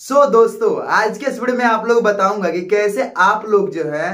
सो so, दोस्तों आज के इस वीडियो में आप लोग बताऊंगा कि कैसे आप लोग जो है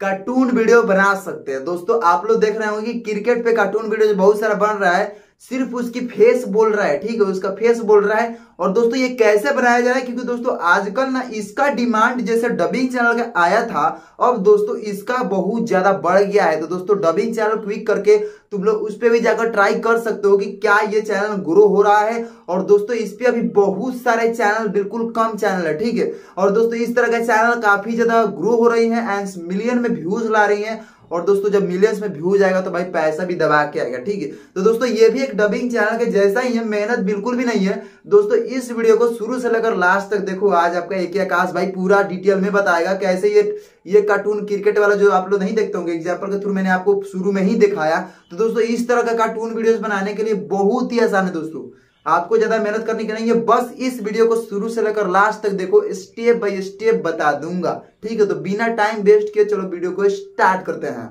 कार्टून वीडियो बना सकते हैं दोस्तों आप लोग देख रहे होंगे कि क्रिकेट पे कार्टून वीडियो बहुत सारा बन रहा है सिर्फ उसकी फेस बोल रहा है ठीक है उसका फेस बोल रहा है और दोस्तों ये कैसे बनाया जा रहा है क्योंकि दोस्तों आजकल ना इसका डिमांड जैसे डबिंग चैनल का आया था अब दोस्तों इसका बहुत ज्यादा बढ़ गया है तो दोस्तों डबिंग चैनल क्विक करके तुम लोग उस पर भी जाकर ट्राई कर सकते हो कि क्या ये चैनल ग्रो हो रहा है और दोस्तों इस पर अभी बहुत सारे चैनल बिल्कुल कम चैनल है ठीक है और दोस्तों इस तरह का चैनल काफी ज्यादा ग्रो हो रही है एंड मिलियन में व्यूज ला रही है और दोस्तों जब मिलियंस में व्यूज जाएगा तो भाई पैसा भी दबा के आएगा ठीक है तो दोस्तों ये भी एक डबिंग चैनल के जैसा ही है मेहनत बिल्कुल भी नहीं है दोस्तों इस वीडियो को शुरू से लेकर लास्ट तक देखो आज आपका एक आकाश भाई पूरा डिटेल में बताएगा कैसे ये ये कार्टून क्रिकेट वाला जो आप लोग नहीं देखते होंगे एग्जाम्पल के थ्रू मैंने आपको शुरू में ही दिखाया तो दोस्तों इस तरह का कार्टून वीडियो बनाने के लिए बहुत ही आसान है दोस्तों आपको ज्यादा मेहनत करनी की नहीं है बस इस वीडियो को शुरू से लेकर लास्ट तक देखो स्टेप बाय स्टेप बता दूंगा ठीक है तो बिना टाइम वेस्ट किए चलो वीडियो को स्टार्ट करते हैं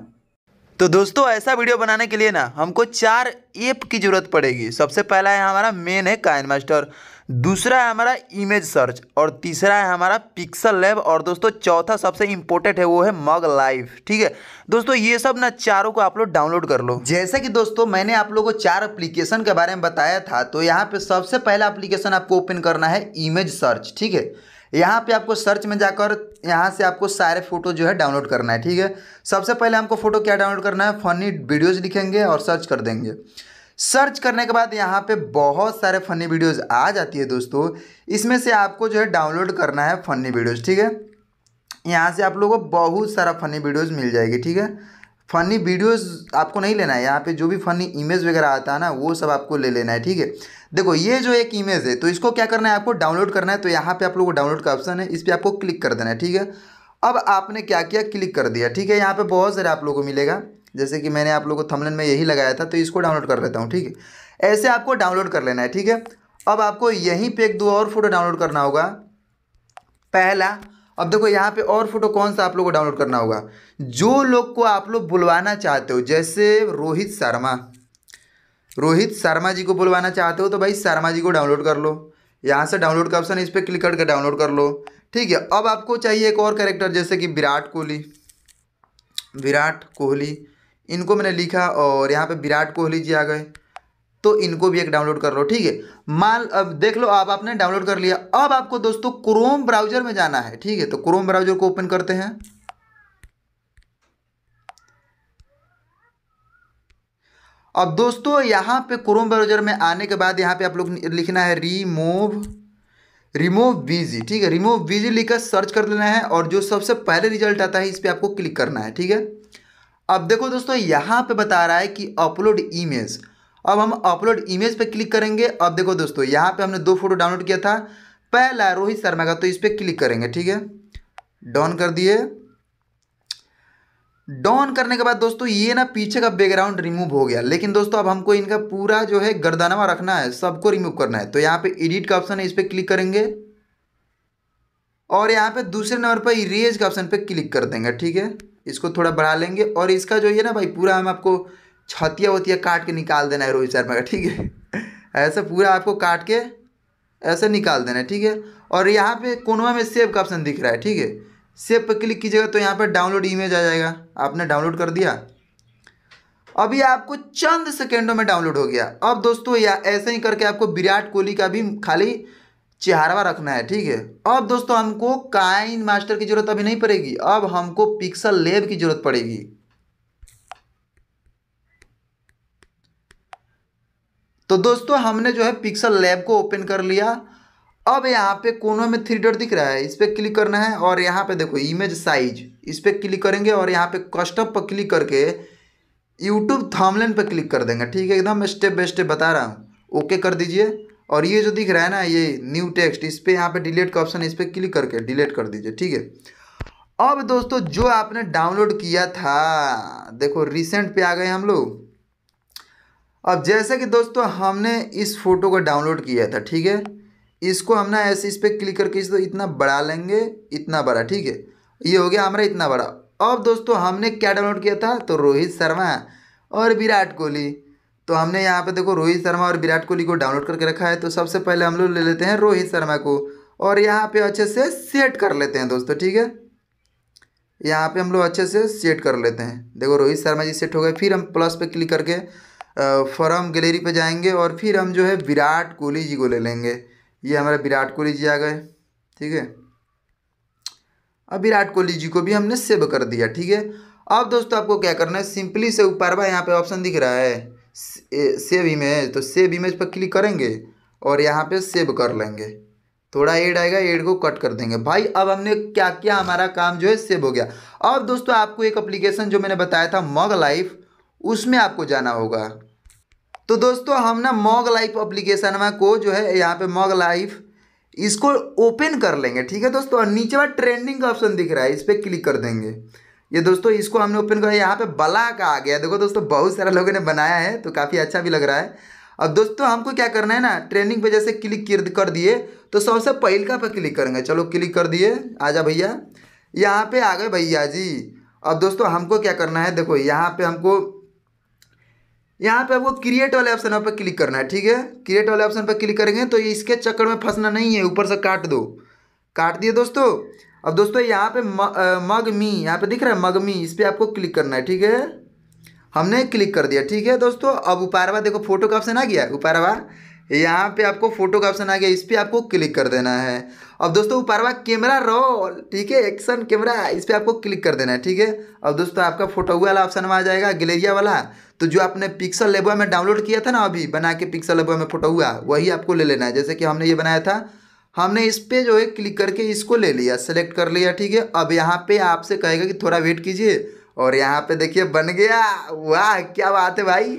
तो दोस्तों ऐसा वीडियो बनाने के लिए ना हमको चार ऐप की जरूरत पड़ेगी सबसे पहला है हमारा मेन है काइन मास्टर दूसरा है हमारा इमेज सर्च और तीसरा है हमारा पिक्सल लैब और दोस्तों चौथा सबसे इंपॉर्टेंट है वो है मग लाइव ठीक है दोस्तों ये सब ना चारों को आप लोग डाउनलोड कर लो जैसे कि दोस्तों मैंने आप लोगों को चार एप्लीकेशन के बारे में बताया था तो यहाँ पे सबसे पहला एप्लीकेशन आपको ओपन करना है इमेज सर्च ठीक है यहाँ पे आपको सर्च में जाकर यहाँ से आपको सारे फोटो जो है डाउनलोड करना है ठीक है सबसे पहले हमको फोटो क्या डाउनलोड करना है फनी वीडियोज़ लिखेंगे और सर्च कर देंगे सर्च करने के बाद यहाँ पे बहुत सारे फनी वीडियोस आ जाती है दोस्तों इसमें से आपको जो है डाउनलोड करना है फनी वीडियोस ठीक है यहाँ से आप लोगों को बहुत सारा फनी वीडियोस मिल जाएगी ठीक है फनी वीडियोस आपको नहीं लेना है यहाँ पे जो भी फनी इमेज वगैरह आता है ना वो सब आपको ले लेना है ठीक है देखो ये जो एक इमेज है तो इसको क्या करना है आपको डाउनलोड करना है तो यहाँ पे आप लोगों को डाउनलोड का ऑप्शन है इस पर आपको क्लिक कर देना है ठीक है अब आपने क्या किया क्लिक कर दिया ठीक है यहाँ पे बहुत सारे आप लोगों को मिलेगा जैसे कि मैंने आप लोगों को थमलन में यही लगाया था तो इसको डाउनलोड कर लेता हूँ ठीक है ऐसे आपको डाउनलोड कर लेना है ठीक है अब आपको यहीं पे एक दो और फोटो डाउनलोड करना होगा पहला अब देखो यहाँ पे और फोटो कौन सा आप लोग को डाउनलोड करना होगा जो लोग को आप लोग बुलवाना चाहते हो जैसे रोहित शर्मा रोहित शर्मा जी को बुलवाना चाहते हो तो भाई शर्मा जी को डाउनलोड कर लो यहाँ से डाउनलोड का ऑप्शन इस पर क्लिक करके डाउनलोड कर लो ठीक है अब आपको चाहिए एक और कैरेक्टर जैसे कि विराट कोहली विराट कोहली इनको मैंने लिखा और यहाँ पे विराट कोहली जी आ गए तो इनको भी एक डाउनलोड कर लो ठीक है माल अब देख लो आप आपने डाउनलोड कर लिया अब आपको दोस्तों क्रोम ब्राउजर में जाना है ठीक है तो क्रोम ब्राउजर को ओपन करते हैं अब दोस्तों यहाँ पे क्रोम ब्राउजर में आने के बाद यहाँ पे आप लोग लिखना है रिमूव रिमूव बीजी ठीक है रिमूव बीजी लिखकर सर्च कर लेना है और जो सबसे पहले रिजल्ट आता है इस पर आपको क्लिक करना है ठीक है अब देखो दोस्तों यहाँ पे बता रहा है कि अपलोड इमेज अब हम अपलोड इमेज पे क्लिक करेंगे अब देखो दोस्तों यहाँ पे हमने दो फोटो डाउनलोड किया था पहला रोहित शर्मा का तो इस पर क्लिक करेंगे ठीक है डॉन कर दिए डॉन करने के बाद दोस्तों ये ना पीछे का बैकग्राउंड रिमूव हो गया लेकिन दोस्तों अब हमको इनका पूरा जो है गर्दानवा रखना है सबको रिमूव करना है तो यहाँ पे एडिट का ऑप्शन है इस पर क्लिक करेंगे और यहाँ पे दूसरे नंबर पर इरेज का ऑप्शन पे क्लिक कर देंगे ठीक है इसको थोड़ा बढ़ा लेंगे और इसका जो ये ना भाई पूरा हम आपको छतिया वतिया काट के निकाल देना है रोहित शर्मा का ठीक है ऐसा पूरा आपको काट के ऐसा निकाल देना है ठीक है और यहाँ पे कोनवा में सेव का ऑप्शन दिख रहा है ठीक है सेव पर क्लिक कीजिएगा तो यहाँ पर डाउनलोड इमेज आ जाएगा आपने डाउनलोड कर दिया अभी आपको चंद सेकेंडों में डाउनलोड हो गया अब दोस्तों या ऐसे ही करके आपको विराट कोहली का भी खाली चेहरावा रखना है ठीक है अब दोस्तों हमको काइन मास्टर की जरूरत अभी नहीं पड़ेगी अब हमको पिक्सल लेब की जरूरत पड़ेगी तो दोस्तों हमने जो है पिक्सल लैब को ओपन कर लिया अब यहाँ पे कोनों में थ्री डॉट दिख रहा है इस पर क्लिक करना है और यहाँ पे देखो इमेज साइज इस पर क्लिक करेंगे और यहाँ पे कस्टम पर क्लिक करके यूट्यूब थामलेन पर क्लिक कर देंगे ठीक है एकदम स्टेप बाई स्टेप बता रहा हूँ ओके कर दीजिए और ये जो दिख रहा है ना ये न्यू टेक्स्ट इस पर यहाँ पे डिलीट का ऑप्शन इस पर क्लिक करके डिलीट कर दीजिए ठीक है अब दोस्तों जो आपने डाउनलोड किया था देखो रिसेंट पे आ गए हम लोग अब जैसे कि दोस्तों हमने इस फोटो को डाउनलोड किया था ठीक है इसको हम ना ऐसे इस पर क्लिक करके इसको तो इतना बड़ा लेंगे इतना बड़ा ठीक है ये हो गया हमारा इतना बड़ा अब दोस्तों हमने क्या डाउनलोड किया था तो रोहित शर्मा और विराट कोहली तो हमने यहाँ पे देखो रोहित शर्मा और विराट कोहली को डाउनलोड करके रखा है तो सबसे पहले हम लोग ले लेते हैं रोहित शर्मा को और यहाँ पे अच्छे से सेट कर लेते हैं दोस्तों ठीक है यहाँ पे हम लोग अच्छे से सेट कर लेते हैं देखो रोहित शर्मा जी सेट हो गए फिर हम प्लस पे क्लिक करके फॉरम गैलरी पे जाएंगे और फिर हम जो है विराट कोहली जी को ले लेंगे ये हमारे विराट कोहली जी आ गए ठीक है अब विराट कोहली जी को भी हमने सेव कर दिया ठीक है अब दोस्तों आपको क्या करना है सिंपली से ऊपर भाई यहाँ पे ऑप्शन दिख रहा है सेव इमेज तो सेव इमेज पर क्लिक करेंगे और यहाँ पे सेव कर लेंगे थोड़ा एड आएगा एड को कट कर देंगे भाई अब हमने क्या क्या हमारा काम जो है सेव हो गया अब दोस्तों आपको एक अप्लीकेशन जो मैंने बताया था मग लाइफ उसमें आपको जाना होगा तो दोस्तों हम ना मॉग लाइफ अप्लीकेशन को जो है यहाँ पे मॉग लाइफ इसको ओपन कर लेंगे ठीक है दोस्तों और नीचे वाला ट्रेंडिंग का ऑप्शन दिख रहा है इस पर क्लिक कर देंगे ये दोस्तों इसको हमने ओपन करा यहाँ पे बला का आ गया देखो दोस्तों बहुत सारे लोगों ने बनाया है तो काफ़ी अच्छा भी लग रहा है अब दोस्तों हमको क्या करना है ना ट्रेनिंग पे जैसे क्लिक कर दिए तो सबसे पहलका पर क्लिक करेंगे चलो क्लिक कर दिए आजा भैया यहाँ पे आ गए भैया जी अब दोस्तों हमको क्या करना है देखो यहाँ पे हमको यहाँ पे आपको क्रिएट वाले ऑप्शन पर क्लिक करना है ठीक है क्रिएट वाले ऑप्शन पर क्लिक करेंगे तो इसके चक्कर में फंसना नहीं है ऊपर से काट दो काट दिए दोस्तों अब दोस्तों यहाँ पे मग मी यहाँ पे दिख रहा है मग मी इस पर आपको क्लिक करना है ठीक है हमने क्लिक कर दिया ठीक है दोस्तों अब उपारवा देखो फोटो का ऑप्शन आ गया उपारवा यहाँ पे आपको फोटो का ऑप्शन आ गया इस पर आपको क्लिक कर देना है अब दोस्तों उपारवा कैमरा रोल ठीक है एक्शन कैमरा इस पर आपको क्लिक कर देना है ठीक है अब दोस्तों आपका फोटो वाला ऑप्शन में आ जाएगा गलेरिया वाला तो जो आपने पिक्सल लेबुआ में डाउनलोड किया था ना अभी बना के पिक्सल लेबुआ में फोटो हुआ वही आपको ले लेना है जैसे कि हमने ये बनाया था हमने इस पे जो है क्लिक करके इसको ले लिया सेलेक्ट कर लिया ठीक है अब यहाँ पे आपसे कहेगा कि थोड़ा वेट कीजिए और यहाँ पे देखिए बन गया वाह क्या बात है भाई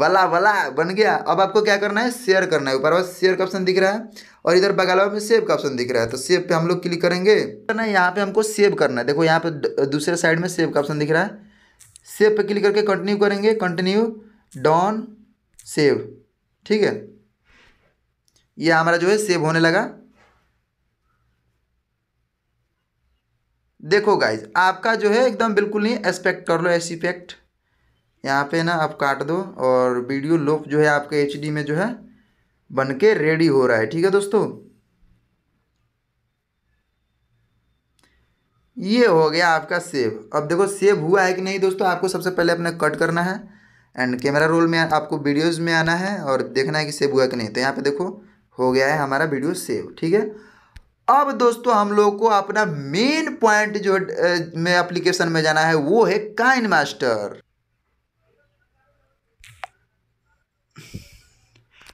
वाला वाला बन गया अब आपको क्या करना है शेयर करना है ऊपर बस शेयर का ऑप्शन दिख रहा है और इधर बगल में सेव का ऑप्शन दिख रहा है तो सेव पे हम लोग क्लिक करेंगे करना है यहाँ पे हमको सेव करना है देखो यहाँ पे दूसरे साइड में सेव का ऑप्शन दिख रहा है सेव पे क्लिक करके कंटिन्यू करेंगे कंटिन्यू डॉन सेव ठीक है ये हमारा जो है सेव होने लगा देखो गाइज आपका जो है एकदम बिल्कुल नहीं एक्सपेक्ट कर लो ऐसी इफेक्ट यहाँ पे ना आप काट दो और वीडियो लोप जो है आपके एच में जो है बन के रेडी हो रहा है ठीक है दोस्तों ये हो गया आपका सेव अब देखो सेव हुआ है कि नहीं दोस्तों आपको सबसे पहले अपने कट करना है एंड कैमरा रोल में आपको वीडियोज़ में आना है और देखना है कि सेव हुआ कि नहीं तो यहाँ पे देखो हो गया है हमारा वीडियो सेव ठीक है अब दोस्तों हम लोग को अपना मेन पॉइंट जो में एप्लीकेशन में जाना है वो है काइन मास्टर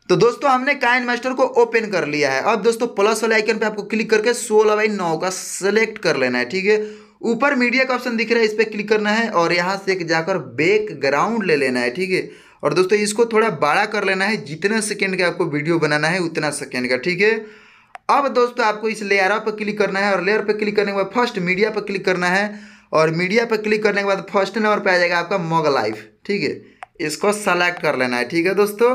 तो दोस्तों हमने काइन मास्टर को ओपन कर लिया है अब दोस्तों प्लस वाले आइकन पे आपको क्लिक करके सोलह बाई नौ का सेलेक्ट कर लेना है ठीक है ऊपर मीडिया का ऑप्शन दिख रहा है इस पर क्लिक करना है और यहाँ से जाकर बैकग्राउंड ले लेना है ठीक है और दोस्तों इसको थोड़ा बड़ा कर लेना है जितना सेकेंड का आपको वीडियो बनाना है उतना सेकेंड का ठीक है अब दोस्तों आपको इस लेयर पर क्लिक करना है और लेयर पर क्लिक करने के बाद फर्स्ट मीडिया पर क्लिक करना है और मीडिया पर क्लिक करने के बाद फर्स्ट नंबर पर आ जाएगा आपका मॉग लाइफ ठीक है इसको सेलेक्ट कर लेना है ठीक है दोस्तों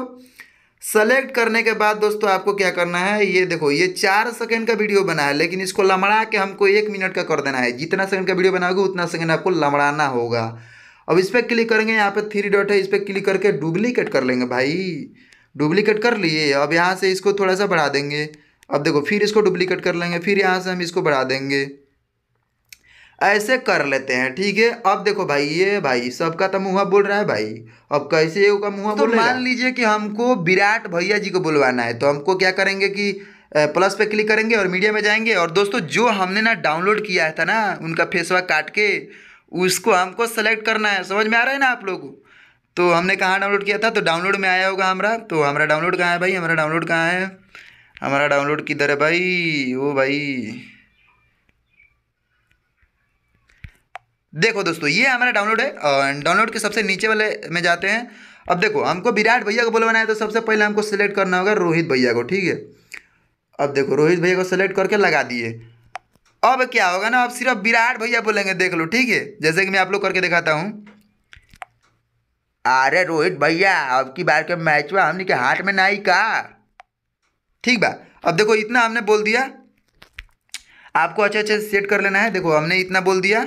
सेलेक्ट करने के बाद दोस्तों आपको क्या करना है ये देखो ये चार सेकंड का वीडियो बना है लेकिन इसको लमड़ा के हमको एक मिनट का कर देना है जितना सेकंड का वीडियो बनाओगे उतना सेकंड आपको लमड़ाना होगा अब इस पर क्लिक करेंगे यहाँ पे थ्री डॉट है इस पर क्लिक करके डुप्लीकेट कर लेंगे भाई डुप्लीकेट कर लिए अब यहाँ से इसको थोड़ा सा बढ़ा देंगे अब देखो फिर इसको डुप्लीकेट कर लेंगे फिर यहाँ से हम इसको बढ़ा देंगे ऐसे कर लेते हैं ठीक है अब देखो भाई ये भाई सबका तो मुँह बोल रहा है भाई अब कैसे ये का मुँह तो मान लीजिए कि हमको विराट भैया जी को बुलवाना है तो हमको क्या करेंगे कि प्लस पे क्लिक करेंगे और मीडिया में जाएंगे और दोस्तों जो हमने ना डाउनलोड किया था ना उनका फेसवा काट के उसको हमको सेलेक्ट करना है समझ में आ रहा है ना आप लोग तो हमने कहाँ डाउनलोड किया था तो डाउनलोड में आया होगा हमारा तो हमारा डाउनलोड कहाँ है भाई हमारा डाउनलोड कहाँ है हमारा डाउनलोड किधर है भाई वो भाई देखो दोस्तों ये हमारा डाउनलोड है डाउनलोड के सबसे नीचे वाले में जाते हैं अब देखो हमको विराट भैया को बोलवाना है तो सबसे पहले हमको सिलेक्ट करना होगा रोहित भैया को ठीक है अब देखो रोहित भैया को सिलेक्ट करके लगा दिए अब क्या होगा ना अब सिर्फ विराट भैया बोलेंगे देख लो ठीक है जैसे कि मैं आप लोग करके दिखाता हूँ अरे रोहित भैया अब की बार के मैच हुआ हमने के हाथ में नहीं का ठीक बा अब देखो इतना हमने बोल दिया आपको अच्छे अच्छे सेट कर लेना है देखो हमने इतना बोल दिया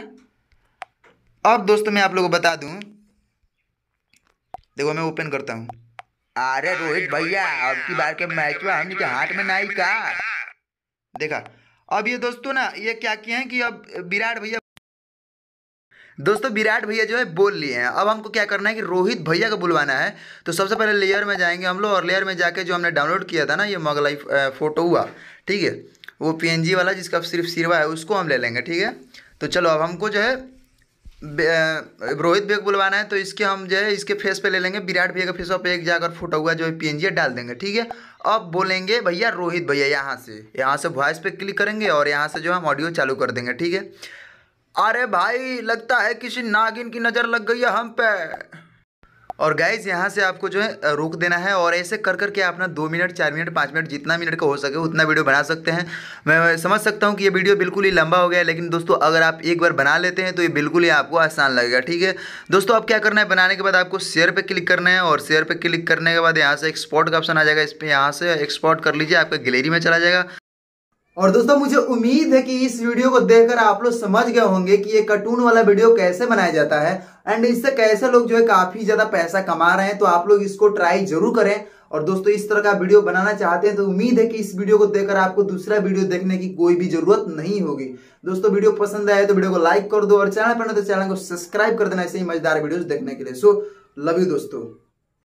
अब दोस्तों मैं आप लोगों को बता दूं देखो मैं ओपन करता हूं अरे रोहित भैया अब की बार के मैच में हमने के हाथ में नहीं का देखा अब ये दोस्तों ना ये क्या किए हैं कि अब विराट भैया दोस्तों विराट भैया जो है बोल लिए हैं अब हमको क्या करना है कि रोहित भैया को बुलवाना है तो सबसे पहले लेयर में जाएंगे हम लोग और लेयर में जाके जो हमने डाउनलोड किया था ना ये मगलाई फ़ोटो हुआ ठीक है वो पीएनजी वाला जिसका सिर्फ सिरवा है उसको हम ले लेंगे ठीक है तो चलो अब हमको जो है रोहित भैया बुलवाना है तो इसके हम जो है इसके फेस पे ले लेंगे विराट भैया के फेस पर एक जाकर फोटो हुआ जो है पी डाल देंगे ठीक है अब बोलेंगे भैया रोहित भैया यहाँ से यहाँ से वॉइस पे क्लिक करेंगे और यहाँ से जो हम ऑडियो चालू कर देंगे ठीक है अरे भाई लगता है किसी नागिन की नज़र लग गई है हम पे और गाइज यहाँ से आपको जो है रोक देना है और ऐसे कर करके अपना दो मिनट चार मिनट पाँच मिनट जितना मिनट का हो सके उतना वीडियो बना सकते हैं मैं समझ सकता हूँ कि ये वीडियो बिल्कुल ही लंबा हो गया लेकिन दोस्तों अगर आप एक बार बना लेते हैं तो ये बिल्कुल ही आपको आसान लगेगा ठीक है दोस्तों अब क्या करना है बनाने के बाद आपको शेयर पर क्लिक करना है और शेयर पर क्लिक करने के बाद यहाँ से एक्सपोर्ट का ऑप्शन आ जाएगा इस पर यहाँ से एक्सपोर्ट कर लीजिए आपका गैलरी में चला जाएगा और दोस्तों मुझे उम्मीद है कि इस वीडियो को देखकर आप लोग समझ गए होंगे कि ये कार्टून वाला वीडियो कैसे बनाया जाता है एंड इससे कैसे लोग जो है काफी ज्यादा पैसा कमा रहे हैं तो आप लोग इसको ट्राई जरूर करें और दोस्तों इस तरह का वीडियो बनाना चाहते हैं तो उम्मीद है कि इस वीडियो को देखकर आपको दूसरा वीडियो देखने की कोई भी जरूरत नहीं होगी दोस्तों वीडियो पसंद आए तो वीडियो को लाइक कर दो और चैनल पर तो चैनल को सब्सक्राइब कर देना ऐसे ही मजेदार वीडियोस देखने के लिए सो लव यू दोस्तों